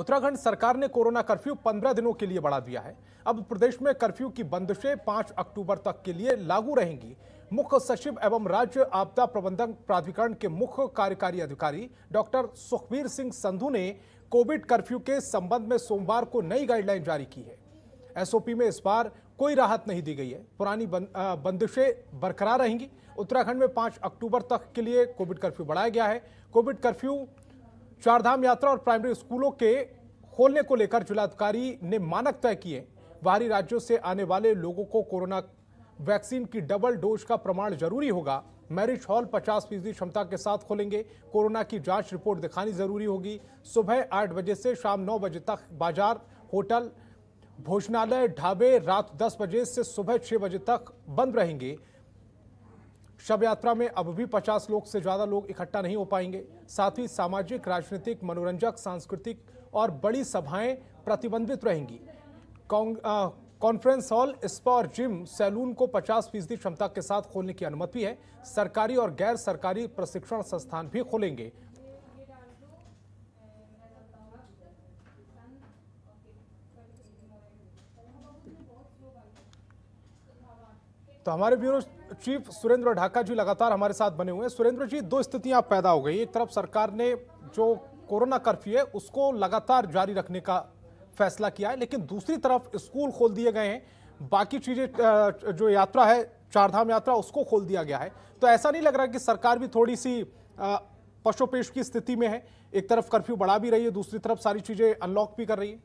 उत्तराखंड सरकार ने corona curfew पंद्रह दिनों के लिए बढ़ा दिया है अब प्रदेश में कर्फ्यू की बंदिशें पांच अक्टूबर तक के लिए लागू रहेंगी मुख्य सचिव एवं राज्य आपदा प्रबंधन प्राधिकरण के मुख्य कार्यकारी अधिकारी डॉक्टर सुखबीर सिंह संधू ने कोविड कर्फ्यू के संबंध में सोमवार को नई गाइडलाइन जारी की है एसओपी में इस बार कोई राहत नहीं दी गई है पुरानी बंदिशें बरकरार रहेंगी उत्तराखंड में पांच अक्टूबर तक के लिए कोविड कर्फ्यू बढ़ाया गया है कोविड कर्फ्यू चारधाम यात्रा और प्राइमरी स्कूलों के खोलने को लेकर जिलाधिकारी ने मानक तय किए बाहरी राज्यों से आने वाले लोगों को कोरोना वैक्सीन की डबल डोज का प्रमाण जरूरी होगा मैरिज हॉल 50 फीसदी क्षमता के साथ खोलेंगे कोरोना की जांच रिपोर्ट दिखानी जरूरी होगी सुबह आठ बजे से शाम नौ बजे तक बाजार होटल भोजनालय ढाबे रात दस बजे से सुबह छह बजे तक बंद रहेंगे शव यात्रा में अब भी 50 लोग से ज्यादा लोग इकट्ठा नहीं हो पाएंगे साथ ही सामाजिक राजनीतिक मनोरंजक सांस्कृतिक और बड़ी सभाएं प्रतिबंधित रहेंगी कॉन्फ्रेंस हॉल स्पा और जिम सैलून को 50 फीसदी क्षमता के साथ खोलने की अनुमति है सरकारी और गैर सरकारी प्रशिक्षण संस्थान भी खोलेंगे तो हमारे ब्यूरो चीफ सुरेंद्र ढाका जी लगातार हमारे साथ बने हुए हैं सुरेंद्र जी दो स्थितियां पैदा हो गई एक तरफ सरकार ने जो कोरोना कर्फ्यू है उसको लगातार जारी रखने का फैसला किया है लेकिन दूसरी तरफ स्कूल खोल दिए गए हैं बाकी चीज़ें जो यात्रा है चारधाम यात्रा उसको खोल दिया गया है तो ऐसा नहीं लग रहा कि सरकार भी थोड़ी सी पशोपेश की स्थिति में है एक तरफ कर्फ्यू बढ़ा भी रही है दूसरी तरफ सारी चीज़ें अनलॉक भी कर रही है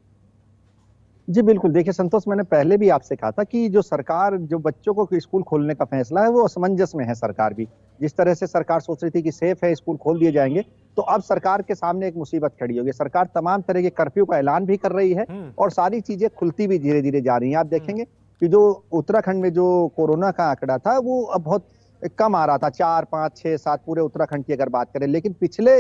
जी बिल्कुल देखिए संतोष मैंने पहले भी आपसे कहा था कि जो सरकार जो बच्चों को स्कूल खोलने का फैसला है वो असमंजस में है सरकार भी जिस तरह से सरकार सोच रही थी कि सेफ है स्कूल खोल दिए जाएंगे तो अब सरकार के सामने एक मुसीबत खड़ी होगी सरकार तमाम तरह के कर्फ्यू का ऐलान भी कर रही है हम्म। और सारी चीजें खुलती भी धीरे धीरे जा रही है आप हम्म। देखेंगे कि जो उत्तराखंड में जो कोरोना का आंकड़ा था वो अब बहुत कम आ रहा था चार पांच छह सात पूरे उत्तराखंड की अगर बात करें लेकिन पिछले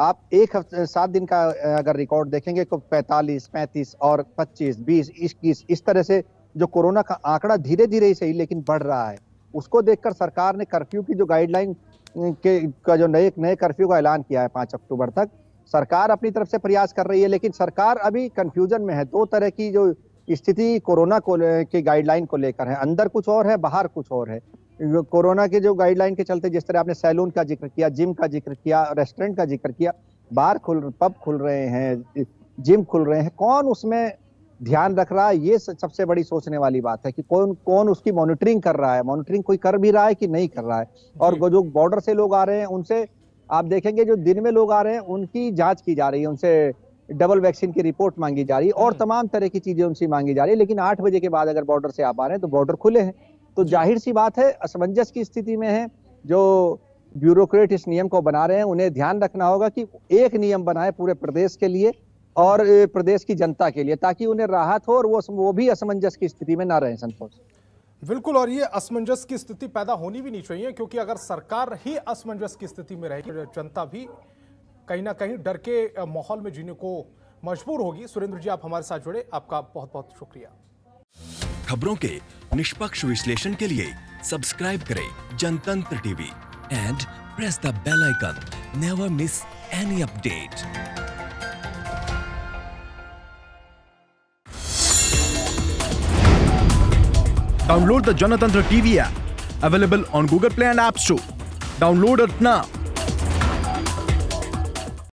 आप एक हफ्ते सात दिन का अगर रिकॉर्ड देखेंगे तो 45, 35 और 25, 20, 21 इस तरह से जो कोरोना का आंकड़ा धीरे धीरे ही सही लेकिन बढ़ रहा है उसको देखकर सरकार ने कर्फ्यू की जो गाइडलाइन के का जो नए नए कर्फ्यू का ऐलान किया है पाँच अक्टूबर तक सरकार अपनी तरफ से प्रयास कर रही है लेकिन सरकार अभी कन्फ्यूजन में है दो तरह की जो स्थिति कोरोना को के गाइडलाइन को लेकर है अंदर कुछ और है बाहर कुछ और है कोरोना के जो गाइडलाइन के चलते जिस तरह आपने सैलून का जिक्र किया जिम का जिक्र किया रेस्टोरेंट का जिक्र किया बार खुल पब खुल रहे हैं जिम खुल रहे हैं कौन उसमें ध्यान रख रहा है ये सबसे बड़ी सोचने वाली बात है कि कौन कौन उसकी मॉनिटरिंग कर रहा है मॉनिटरिंग कोई कर भी रहा है कि नहीं कर रहा है और जो बॉर्डर से लोग आ रहे हैं उनसे आप देखेंगे जो दिन में लोग आ रहे हैं उनकी जांच की जा रही है उनसे डबल वैक्सीन की रिपोर्ट मांगी जा रही है और तमाम तरह की चीजें उनसे मांगी जा रही है लेकिन आठ बजे के बाद अगर बॉर्डर से आप आ रहे हैं तो बॉर्डर खुले हैं तो जाहिर सी बात है असमंजस की स्थिति में है जो ब्यूरोक्रेट इस नियम को बना रहे हैं उन्हें ध्यान रखना होगा कि एक नियम बनाए पूरे प्रदेश के लिए और प्रदेश की जनता के लिए ताकि उन्हें राहत हो और वो वो भी असमंजस की स्थिति में ना रहे संतोष बिल्कुल और ये असमंजस की स्थिति पैदा होनी भी नहीं चाहिए क्योंकि अगर सरकार ही असमंजस की स्थिति में रहेगी तो जनता भी कहीं ना कहीं डर के माहौल में जीने को मजबूर होगी सुरेंद्र जी आप हमारे साथ जुड़े आपका बहुत बहुत शुक्रिया खबरों के निष्पक्ष विश्लेषण के लिए सब्सक्राइब करें Jantantra TV and press the bell icon never miss any update download the Jantantra TV app available on Google Play and app store download it now